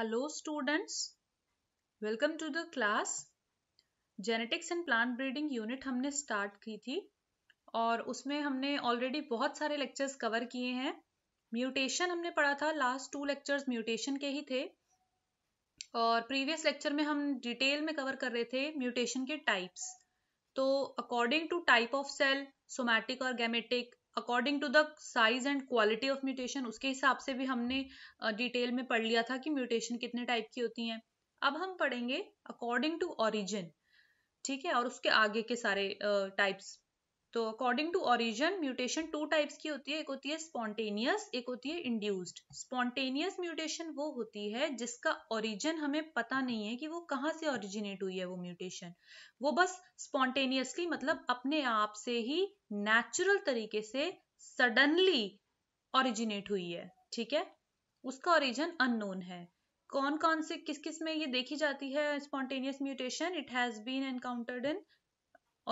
Hello students welcome to the class genetics and plant breeding unit हमने start की थी और उसमें हमने ऑलरेडी बहुत सारे लेक्चर्स कवर किए हैं म्यूटेशन हमने पढ़ा था लास्ट टू लेक्चर्स म्यूटेशन के ही थे और प्रीवियस लेक्चर में हम डिटेल में कवर कर रहे थे म्यूटेशन के टाइप्स तो according to type of cell somatic और gametic according to the size and quality of mutation उसके हिसाब से भी हमने डिटेल में पढ़ लिया था कि म्यूटेशन कितने टाइप की होती हैं अब हम पढ़ेंगे अकॉर्डिंग टू ऑरिजिन ठीक है और उसके आगे के सारे टाइप्स तो according to origin mutation two types की होती है एक होती है स्पॉन्टेनियस एक होती है इंड्यूस्ड स्पॉन्टेनियस म्यूटेशन वो होती है जिसका ओरिजन हमें पता नहीं है कि वो कहाँ से ओरिजिनेट हुई है वो म्यूटेशन वो बस स्पॉन्टेनियसली मतलब अपने आप से ही नेचुरल तरीके से सडनली ओरिजिनेट हुई है ठीक है उसका ओरिजन अननोन है कौन कौन से किस किस में ये देखी जाती है spontaneous mutation it has been encountered in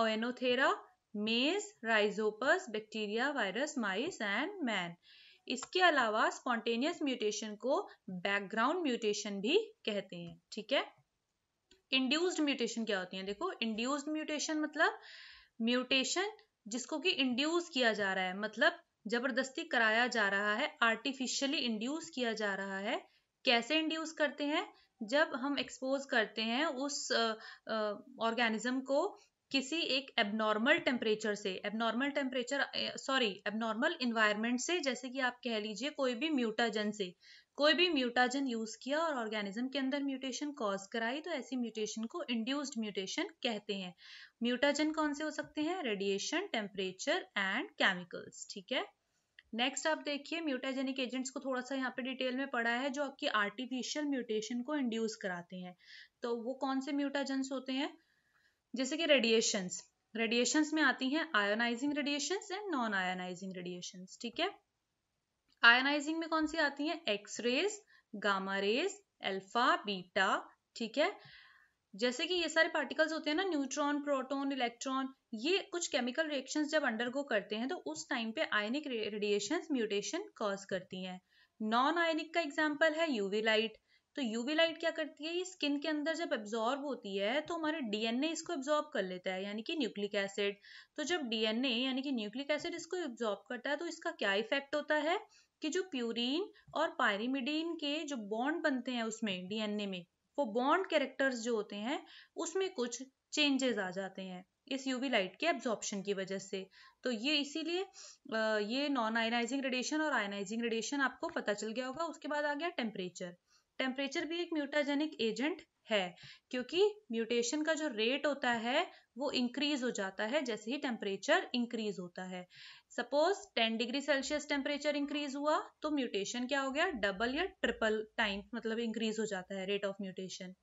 Oenothera maize Rhizopus bacteria virus mice and man इसके अलावा स्पॉन्टेनियस म्यूटेशन को बैकग्राउंड म्यूटेशन भी कहते हैं ठीक है इंड्यूस्ड म्यूटेशन क्या होती है देखो इंड्यूस्ड म्यूटेशन मतलब म्यूटेशन जिसको कि इंड्यूस किया जा रहा है मतलब जबरदस्ती कराया जा रहा है आर्टिफिशियली इंड्यूस किया जा रहा है कैसे इंड्यूस करते हैं जब हम एक्सपोज करते हैं उस ऑर्गेनिज्म को किसी एक एबनॉर्मल टेम्परेचर से abnormal temperature sorry abnormal environment से जैसे कि आप कह लीजिए कोई भी म्यूटाजन से कोई भी म्यूटाजन यूज किया और ऑर्गेनिज्म के अंदर म्यूटेशन कॉज कराई तो ऐसी म्यूटेशन को इंड्यूस्ड म्यूटेशन कहते हैं म्यूटाजन कौन से हो सकते हैं रेडिएशन टेम्परेचर एंड केमिकल्स ठीक है नेक्स्ट आप देखिए म्यूटाजेनिक एजेंट्स को थोड़ा सा यहाँ पे डिटेल में पढ़ा है जो आपकी आर्टिफिशियल म्यूटेशन को इंड्यूस कराते हैं तो वो कौन से म्यूटाजेंस होते हैं जैसे कि रेडिएशंस रेडिएशंस में आती हैं ionising radiations and non ionising radiations ठीक है आयोनाइजिंग में कौन सी आती हैं X rays gamma rays alpha beta ठीक है जैसे कि ये सारे पार्टिकल्स होते हैं ना न्यूट्रॉन प्रोटॉन इलेक्ट्रॉन ये कुछ केमिकल रिएक्शंस जब अंडरगो करते हैं तो उस टाइम पे आयनिक रेडिएशंस म्यूटेशन कॉज करती हैं नॉन आयनिक का एग्जांपल है यूवी लाइट तो यूवी लाइट क्या करती है ये स्किन के अंदर जब एब्जॉर्ब होती है तो हमारे डीएनए इसको एब्जॉर्ब कर लेता है यानी कि न्यूक्लिक एसिड तो जब डीएनए यानी कि न्यूक्लिक एसिड इसको एब्जॉर्ब करता है तो इसका क्या इफेक्ट होता है कि जो प्यूरिन और पायरिमिडीन के जो बॉन्ड बनते हैं उसमें डीएनए में वो बॉन्ड कैरेक्टर्स जो होते हैं उसमें कुछ चेंजेस आ जाते हैं इस यूवी लाइट के एब्जॉर्प्शन की वजह से तो ये इसीलिए ये नॉन आयनाइजिंग रेडिएशन और आयनाइजिंग रेडिएशन आपको पता चल गया होगा उसके बाद आ गया टेम्परेचर टेम्परेचर भी एक म्यूटाजेनिक एजेंट है क्योंकि म्यूटेशन का जो रेट होता है वो इंक्रीज हो जाता है जैसे ही टेम्परेचर इंक्रीज होता है suppose 10 degree Celsius temperature increase हुआ तो म्यूटेशन क्या हो गया डबल या ट्रिपल टाइम मतलब इंक्रीज हो जाता है रेट ऑफ म्यूटेशन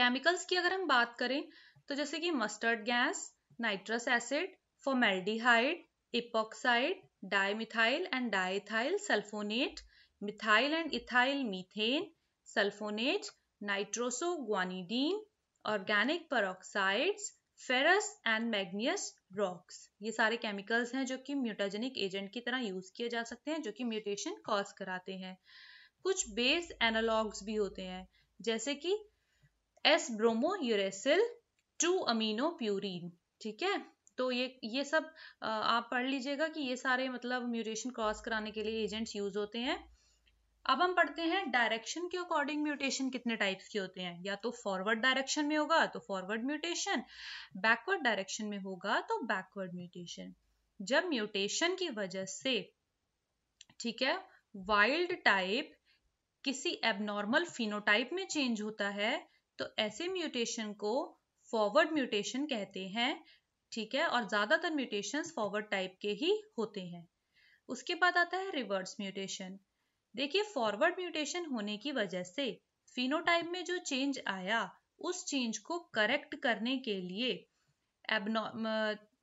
केमिकल्स की अगर हम बात करें तो जैसे कि mustard gas nitrous acid formaldehyde epoxide dimethyl and diethyl sulphonate methyl and ethyl methane sulphonate nitrosoguanidine organic peroxides ferrous and manganous rocks ये सारे केमिकल्स हैं जो कि म्यूटाजेनिक एजेंट की तरह यूज किए जा सकते हैं जो कि म्यूटेशन कॉज कराते हैं कुछ बेस एनालॉग्स भी होते हैं जैसे कि S bromouracil two aminopurine ठीक है तो ये ये सब आप पढ़ लीजिएगा कि ये सारे मतलब म्यूटेशन क्रॉस कराने के लिए एजेंट्स यूज होते हैं अब हम पढ़ते हैं डायरेक्शन के अकॉर्डिंग म्यूटेशन कितने टाइप्स के होते हैं या तो फॉरवर्ड डायरेक्शन में होगा तो फॉरवर्ड म्यूटेशन बैकवर्ड डायरेक्शन में होगा तो बैकवर्ड म्यूटेशन जब म्यूटेशन की वजह से ठीक है वाइल्ड टाइप किसी एबनॉर्मल फिनोटाइप में चेंज होता है तो ऐसे म्यूटेशन को फॉरवर्ड म्यूटेशन कहते हैं ठीक है और ज्यादातर म्यूटेशन फॉरवर्ड टाइप के ही होते हैं उसके बाद आता है रिवर्स म्यूटेशन देखिए फॉरवर्ड म्यूटेशन होने की वजह से फिनोटाइप में जो चेंज आया उस चेंज को करेक्ट करने के लिए एबनॉर्म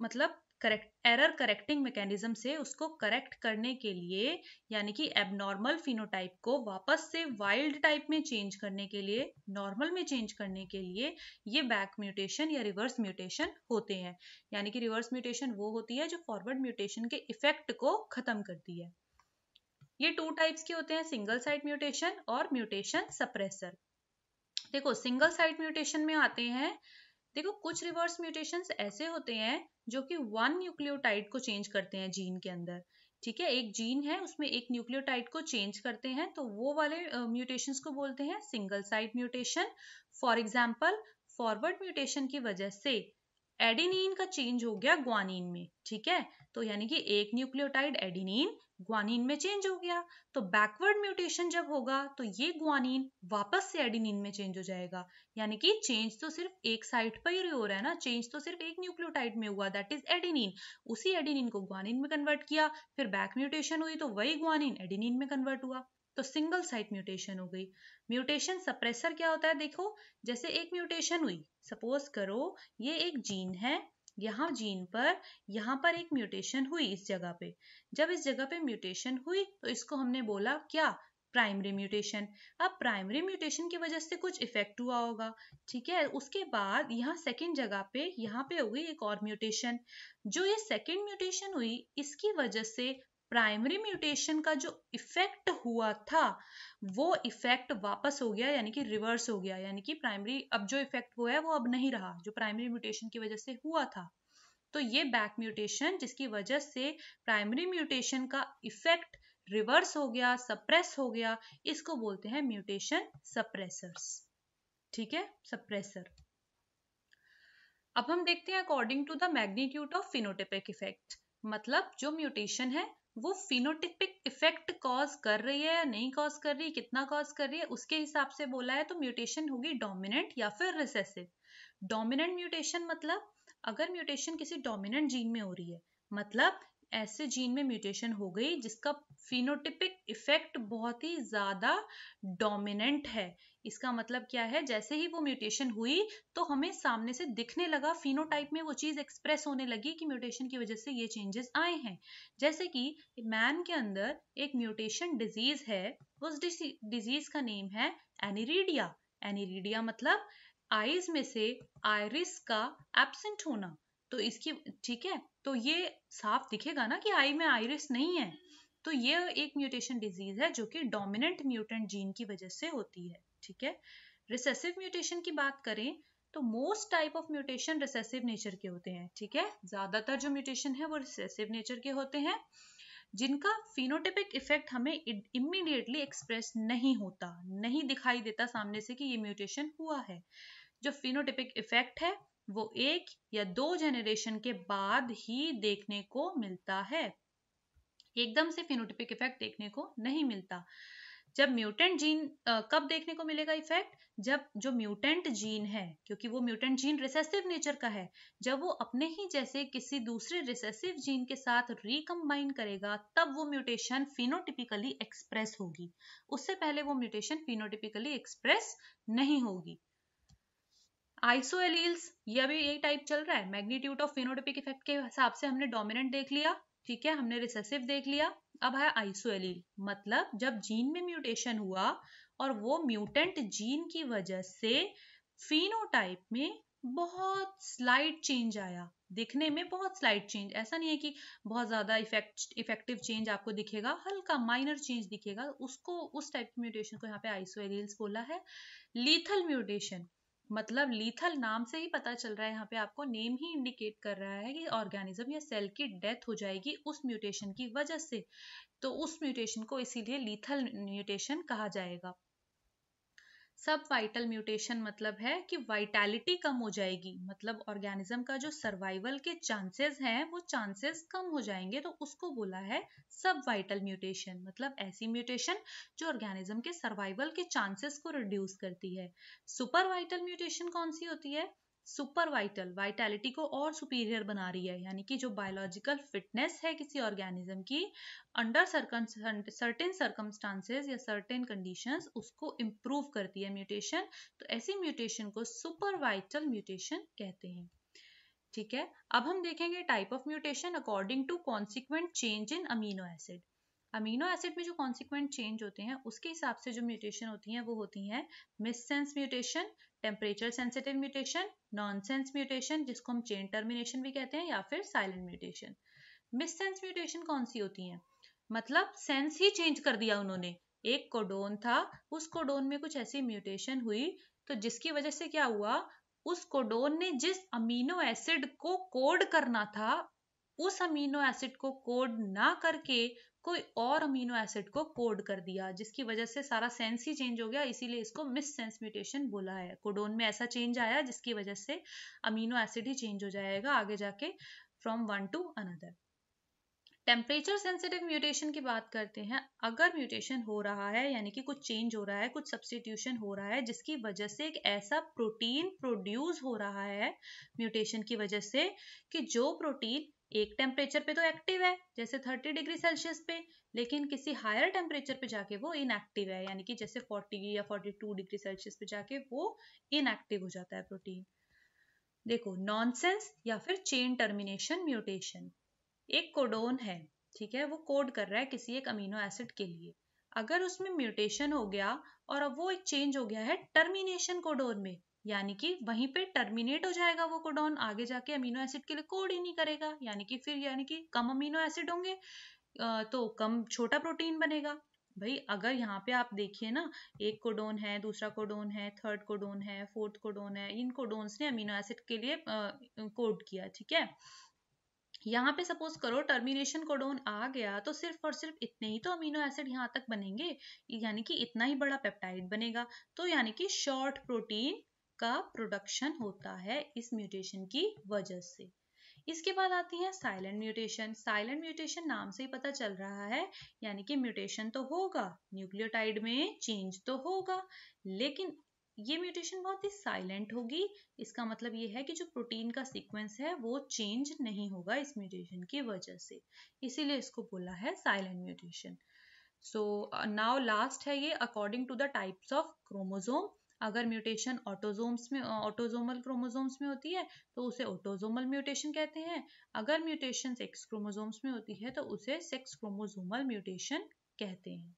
मतलब करेक्ट एरर करेक्टिंग मैकेनिज्म से उसको करेक्ट करने के लिए यानी कि एबनॉर्मल फिनोटाइप को वापस से वाइल्ड टाइप में चेंज करने के लिए नॉर्मल में चेंज करने के लिए ये बैक म्यूटेशन या रिवर्स म्यूटेशन होते हैं यानी कि रिवर्स म्यूटेशन वो होती है जो फॉरवर्ड म्यूटेशन के इफेक्ट को खत्म करती है ये टू टाइप्स के होते हैं सिंगल साइड म्यूटेशन और म्यूटेशन सप्रेसर देखो सिंगल साइड म्यूटेशन में आते हैं देखो कुछ रिवर्स म्यूटेशंस ऐसे होते हैं जो कि वन न्यूक्लियोटाइड को चेंज करते हैं जीन के अंदर ठीक है एक जीन है उसमें एक न्यूक्लियोटाइड को चेंज करते हैं तो वो वाले म्यूटेशंस uh, को बोलते हैं single side mutation for example forward mutation की वजह से एडिनिन का चेंज हो गया ग्वानिन में ठीक है तो यानी कि एक न्यूक्लियोटाइड एडिनिन ग्वानिन में चेंज हो गया तो बैकवर्ड म्यूटेशन जब होगा तो ये ग्वानिन वापस से एडिनिन में चेंज हो जाएगा यानी कि चेंज तो सिर्फ एक साइड पर ही हो रहा है ना चेंज तो सिर्फ एक न्यूक्लियोटाइड में हुआ दैट इज एडिनिन उसी एडिनिन को ग्वानिन में कन्वर्ट किया फिर बैक म्यूटेशन हुई तो वही ग्वानिन एडिनिन में कन्वर्ट हुआ तो सिंगल साइट म्यूटेशन हो गई म्यूटेशन सप्रेसर क्या होता है देखो जैसे एक म्यूटेशन हुई सपोज करो ये एक जीन है यहाँ जीन पर यहाँ पर एक म्यूटेशन हुई इस जगह पे जब इस जगह पे म्यूटेशन हुई तो इसको हमने बोला क्या प्राइमरी म्यूटेशन अब प्राइमरी म्यूटेशन की वजह से कुछ इफेक्ट हुआ होगा ठीक है उसके बाद यहाँ सेकेंड जगह पे यहाँ पे हुई एक और म्यूटेशन जो ये सेकेंड म्यूटेशन हुई इसकी वजह से प्राइमरी म्यूटेशन का जो इफेक्ट हुआ था वो इफेक्ट वापस हो गया यानी कि रिवर्स हो गया यानी कि प्राइमरी अब जो इफेक्ट हुआ है वो अब नहीं रहा जो प्राइमरी म्यूटेशन की वजह से हुआ था तो ये बैक म्यूटेशन जिसकी वजह से प्राइमरी म्यूटेशन का इफेक्ट रिवर्स हो गया सप्रेस हो गया इसको बोलते हैं म्यूटेशन सप्रेसर्स ठीक है सप्रेसर अब हम देखते हैं according to the magnitude of phenotypic effect मतलब जो म्यूटेशन है वो फिनोटिपिक इफेक्ट कॉज कर रही है या नहीं कॉज कर रही है कितना कॉज कर रही है उसके हिसाब से बोला है तो म्यूटेशन होगी डोमिनेंट या फिर रिसेसिव डोमिनेंट म्यूटेशन मतलब अगर म्यूटेशन किसी डोमिनेंट जीन में हो रही है मतलब ऐसे जीन में म्यूटेशन हो गई जिसका फिनोटिपिक इफेक्ट बहुत ही ज्यादा डोमिनेंट है इसका मतलब क्या है जैसे ही वो म्यूटेशन हुई तो हमें सामने से दिखने लगा फिनोटाइप में वो चीज एक्सप्रेस होने लगी कि म्यूटेशन की वजह से ये चेंजेस आए हैं जैसे कि मैन के अंदर एक म्यूटेशन डिजीज है उस डिजीज का नेम है एनिरीडिया एनिरीडिया मतलब आईज में से आयरिस का एबसेंट होना तो इसकी ठीक है तो ये साफ दिखेगा ना कि आई में आयरिस नहीं है तो ये एक म्यूटेशन डिजीज है जो कि डोमिनेंट म्यूटेंट जीन की वजह से होती है ठीक है रिसेसिव म्यूटेशन की बात करें तो most type of mutation recessive nature के होते हैं ठीक है ज्यादातर जो म्यूटेशन है वो रिसेसिव नेचर के होते हैं जिनका फिनोटिपिक इफेक्ट हमें इमीडिएटली एक्सप्रेस नहीं होता नहीं दिखाई देता सामने से कि ये म्यूटेशन हुआ है जो फिनोटिपिक इफेक्ट है वो एक या दो जेनरेशन के बाद ही देखने को मिलता है एकदम से फिनोटिपिक इफेक्ट देखने को नहीं मिलता जब म्यूटेंट जीन कब देखने को मिलेगा इफेक्ट जब जो म्यूटेंट जीन है क्योंकि वो म्यूटेंट जीन रिसेसिव नेचर का है जब वो अपने ही जैसे किसी दूसरे रिसेसिव जीन के साथ रिकम्बाइन करेगा तब वो म्यूटेशन फिनोटिपिकली एक्सप्रेस होगी उससे पहले वो म्यूटेशन फिनोटिपिकली एक्सप्रेस नहीं होगी आइसो एलील्स ये अभी यही टाइप चल रहा है मैग्नीट्यूड ऑफ फिनोटिपिक इफेक्ट के हिसाब से हमने डोमिनेंट देख लिया ठीक है हमने रिसेसिव देख लिया अब है आइसो एलील मतलब जब जीन में म्यूटेशन हुआ और वो म्यूटेंट जीन की वजह से फिनोटाइप में बहुत स्लाइट चेंज आया दिखने में बहुत स्लाइट चेंज ऐसा नहीं है कि बहुत ज्यादा इफेक्ट इफेक्टिव चेंज आपको दिखेगा हल्का माइनर चेंज दिखेगा उसको उस टाइप की म्यूटेशन को यहाँ पे आइसो एलील्स बोला है लीथल म्यूटेशन मतलब लीथल नाम से ही पता चल रहा है यहाँ पे आपको नेम ही इंडिकेट कर रहा है कि ऑर्गेनिज्म या सेल की डेथ हो जाएगी उस म्यूटेशन की वजह से तो उस म्यूटेशन को इसीलिए लीथल म्यूटेशन कहा जाएगा सब वाइटल म्यूटेशन मतलब है कि वाइटैलिटी कम हो जाएगी मतलब ऑर्गेनिज्म का जो सर्वाइवल के चांसेस हैं वो चांसेस कम हो जाएंगे तो उसको बोला है सब वाइटल म्यूटेशन मतलब ऐसी म्यूटेशन जो ऑर्गेनिज्म के सर्वाइवल के चांसेस को रिड्यूस करती है सुपर वाइटल म्यूटेशन कौन सी होती है सुपर वाइटल वाइटैलिटी को और सुपीरियर बना रही है यानी कि जो बायोलॉजिकल फिटनेस है किसी ऑर्गेनिज्म की अंडर सर्टेन सर्कमस्टांसेस या सर्टेन कंडीशंस उसको इम्प्रूव करती है म्यूटेशन तो ऐसी म्यूटेशन को सुपर वाइटल म्यूटेशन कहते हैं ठीक है अब हम देखेंगे type of mutation according to consequent change in amino acid amino acid में जो कॉन्सिक्वेंट चेंज होते हैं उसके हिसाब से जो म्यूटेशन होती हैं वो होती हैं missense mutation temperature sensitive mutation nonsense mutation जिसको हम चेन टर्मिनेशन भी कहते हैं या फिर साइलेंट म्यूटेशन मिससेंस म्यूटेशन कौन सी होती है मतलब सेंस ही चेंज कर दिया उन्होंने एक कोडोन था उस कोडोन में कुछ ऐसी म्यूटेशन हुई तो जिसकी वजह से क्या हुआ उस कोडोन ने जिस अमीनो एसिड को कोड करना था उस अमीनो एसिड को कोड ना करके कोई और अमीनो एसिड को कोड कर दिया जिसकी वजह से सारा सेंस ही चेंज हो गया इसीलिए इसको मिस सेंस म्यूटेशन बोला है कोडोन में ऐसा चेंज आया जिसकी वजह से अमीनो एसिड ही चेंज हो जाएगा आगे जाके from one to another temperature sensitive mutation की बात करते हैं अगर म्यूटेशन हो रहा है यानी कि कुछ चेंज हो रहा है कुछ सब्सटीट्यूशन हो रहा है जिसकी वजह से एक ऐसा प्रोटीन प्रोड्यूस हो रहा है म्यूटेशन की वजह से कि जो प्रोटीन एक टेम्परेचर पे तो एक्टिव है जैसे 30 डिग्री सेल्सियस पे लेकिन किसी हायर टेम्परेचर पे जाके वो इनएक्टिव है यानी कि जैसे 40 या 42 डिग्री सेल्सियस पे जाके वो इनएक्टिव हो जाता है प्रोटीन देखो नॉनसेंस या फिर चेन टर्मिनेशन म्यूटेशन एक कोडोन है ठीक है वो कोड कर रहा है किसी एक अमीनो एसिड के लिए अगर उसमें म्यूटेशन हो गया और अब वो एक चेंज हो गया है टर्मिनेशन कोडोन में यानी कि वहीं पे टर्मिनेट हो जाएगा वो कोडोन आगे जाके अमीनो एसिड के लिए कोड ही नहीं करेगा यानी कि फिर यानी कि कम अमीनो एसिड होंगे तो कम छोटा प्रोटीन बनेगा भाई अगर यहाँ पे आप देखिए ना एक कोडोन है दूसरा कोडोन है थर्ड कोडोन है फोर्थ कोडोन है इन कोडोन्स ने अमीनो एसिड के लिए कोड किया ठीक है यहाँ पे सपोज करो टर्मिनेशन कोडोन आ गया तो सिर्फ और सिर्फ इतने ही तो अमीनो एसिड यहाँ तक बनेंगे यानी कि इतना ही बड़ा पेप्टाइड बनेगा तो यानी कि शॉर्ट प्रोटीन का प्रोडक्शन होता है इस म्यूटेशन की वजह से इसके बाद आती है साइलेंट म्यूटेशन साइलेंट म्यूटेशन नाम से ही पता चल रहा है यानी कि म्यूटेशन तो होगा न्यूक्लियोटाइड में चेंज तो होगा लेकिन ये म्यूटेशन बहुत ही साइलेंट होगी इसका मतलब ये है कि जो प्रोटीन का सीक्वेंस है वो चेंज नहीं होगा इस म्यूटेशन की वजह से इसीलिए इसको बोला है silent mutation so now last है ये according to the types of chromosome अगर म्यूटेशन ऑटोजोम्स में ऑटोजोमल क्रोमोजोम्स में होती है तो उसे ऑटोजोमल म्यूटेशन कहते हैं अगर म्यूटेशन सेक्स क्रोमोजोम्स में होती है तो उसे सेक्स क्रोमोजोमल म्यूटेशन कहते हैं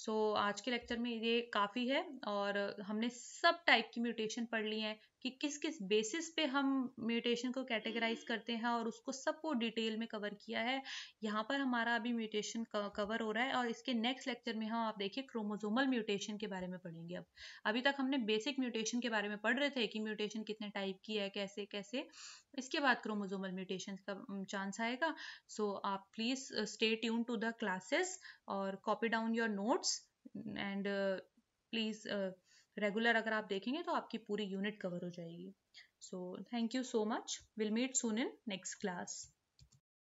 सो so, आज के लेक्चर में ये काफ़ी है और हमने सब टाइप की म्यूटेशन पढ़ ली है कि किस किस बेसिस पे हम म्यूटेशन को कैटेगराइज हम्म। करते हैं और उसको सबको डिटेल में कवर किया है यहाँ पर हमारा अभी म्यूटेशन कवर हो रहा है और इसके नेक्स्ट लेक्चर में हम आप देखिए क्रोमोजोमल म्यूटेशन के बारे में पढ़ेंगे अब अभी तक हमने बेसिक म्यूटेशन के बारे में पढ़ रहे थे कि म्यूटेशन कितने टाइप की है कैसे कैसे इसके बाद क्रोमोजोमल म्यूटेशन का चांस आएगा सो so, आप please stay tune to the classes और copy down your notes and please regular अगर आप देखेंगे तो आपकी पूरी यूनिट कवर हो जाएगी so thank you so much will meet soon in next class